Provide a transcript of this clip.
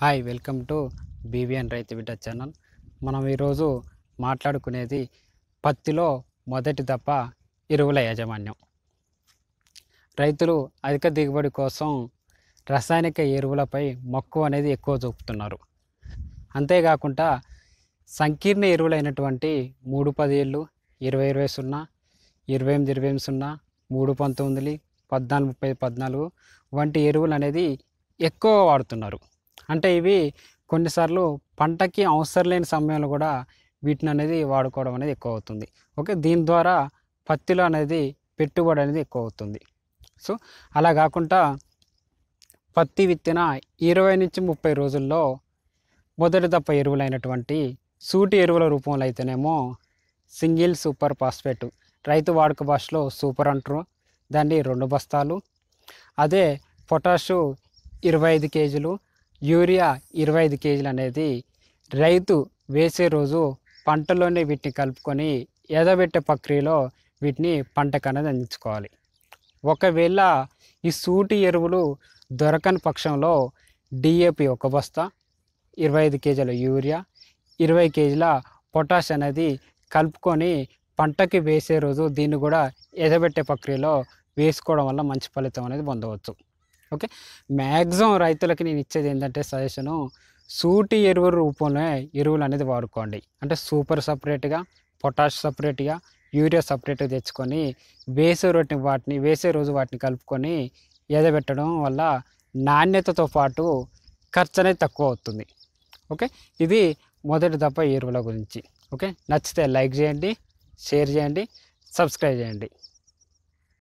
hi welcome to BVN రైతు బిడ్డ channel మనం ఈరోజు మాట్లాడుకునేది పత్తిలో మొదటి దప్ప ఎరువుల యాజమాన్యం రైతులు అధిక దిగుబడి కోసం రసాయనిక ఎరువులపై మక్కువ అనేది ఎక్కువ చూపుతున్నారు అంతేకాకుండా సంకీర్ణ ఎరువులైనటువంటి మూడు పది ఏళ్ళు ఇరవై ఇరవై సున్నా ఇరవై ఎనిమిది ఇరవై ఎనిమిది సున్నా మూడు పంతొమ్మిది పద్నాలుగు ముప్పై పద్నాలుగు వంటి ఎరువులు అనేది ఎక్కువ వాడుతున్నారు అంటే ఇవి కొన్నిసార్లు పంటకి అవసరం లేని సమయంలో కూడా వీటిని అనేది వాడుకోవడం అనేది ఎక్కువ అవుతుంది ఓకే దీని ద్వారా పత్తిలో అనేది పెట్టుబడి అనేది ఎక్కువ అవుతుంది సో అలా కాకుండా పత్తి విత్తిన ఇరవై నుంచి ముప్పై రోజుల్లో మొదటి దప్ప ఎరువులైనటువంటి సూటి ఎరువుల రూపంలో అయితేనేమో సింగిల్ సూపర్ ఫాస్ఫేట్ రైతు వాడుక భాషలో సూపర్ అంటారు దాన్ని రెండు బస్తాలు అదే పొటాషు ఇరవై ఐదు కేజీలు యూరియా ఇరవై ఐదు కేజీలు అనేది రైతు వేసే రోజు పంటలోనే వీటిని కలుపుకొని ఎదబెట్టే ప్రక్రియలో వీటిని పంటకు అనేది అందించుకోవాలి ఒకవేళ ఈ సూటి ఎరువులు దొరకని పక్షంలో డిఏపి ఒక బస్తా ఇరవై ఐదు కేజీల యూరియా ఇరవై కేజీల పొటాష్ అనేది కలుపుకొని పంటకి వేసే రోజు దీన్ని కూడా ఎదబెట్టే ప్రక్రియలో వేసుకోవడం వల్ల మంచి ఫలితం అనేది పొందవచ్చు ఓకే మ్యాక్సిమం రైతులకి నేను ఇచ్చేది ఏంటంటే సజెషను సూటి ఎరువు రూపంలో ఎరువులు అనేది వాడుకోండి అంటే సూపర్ సపరేట్గా పొటాష్ సపరేట్గా యూరియా సపరేట్గా తెచ్చుకొని వేసే రోటిని వాటిని వేసే రోజు వాటిని కలుపుకొని ఎదబెట్టడం వల్ల నాణ్యతతో పాటు ఖర్చు అనేది తక్కువ అవుతుంది ఓకే ఇది మొదటి దప్ప ఎరువుల గురించి ఓకే నచ్చితే లైక్ చేయండి షేర్ చేయండి సబ్స్క్రైబ్ చేయండి